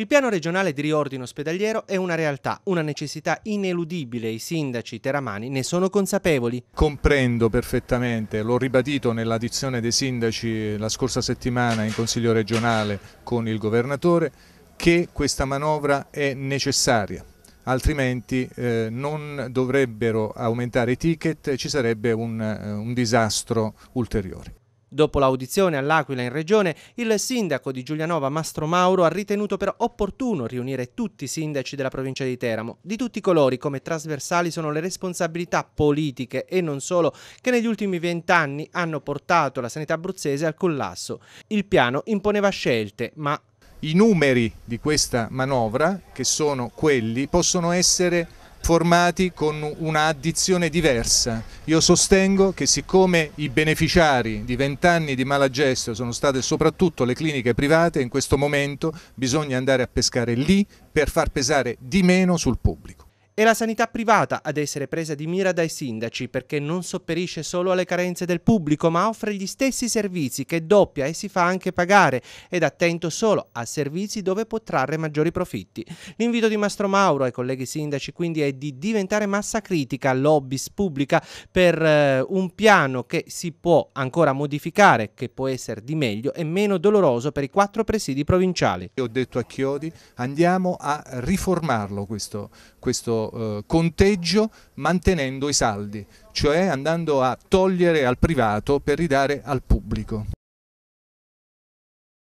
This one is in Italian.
Il piano regionale di riordino ospedaliero è una realtà, una necessità ineludibile. I sindaci teramani ne sono consapevoli. Comprendo perfettamente, l'ho ribadito nell'addizione dei sindaci la scorsa settimana in Consiglio regionale con il governatore, che questa manovra è necessaria altrimenti eh, non dovrebbero aumentare i ticket e ci sarebbe un, eh, un disastro ulteriore. Dopo l'audizione all'Aquila in Regione, il sindaco di Giulianova Mastro Mauro ha ritenuto però opportuno riunire tutti i sindaci della provincia di Teramo, di tutti i colori, come trasversali sono le responsabilità politiche e non solo, che negli ultimi vent'anni hanno portato la sanità abruzzese al collasso. Il piano imponeva scelte, ma... I numeri di questa manovra, che sono quelli, possono essere formati con un'addizione diversa. Io sostengo che siccome i beneficiari di vent'anni di malagesto sono state soprattutto le cliniche private, in questo momento bisogna andare a pescare lì per far pesare di meno sul pubblico. È la sanità privata ad essere presa di mira dai sindaci perché non sopperisce solo alle carenze del pubblico ma offre gli stessi servizi che doppia e si fa anche pagare ed attento solo a servizi dove può trarre maggiori profitti. L'invito di Mastro Mauro ai colleghi sindaci quindi è di diventare massa critica, lobbies pubblica per eh, un piano che si può ancora modificare, che può essere di meglio e meno doloroso per i quattro presidi provinciali. Io ho detto a Chiodi andiamo a riformarlo questo, questo eh, conteggio mantenendo i saldi, cioè andando a togliere al privato per ridare al pubblico.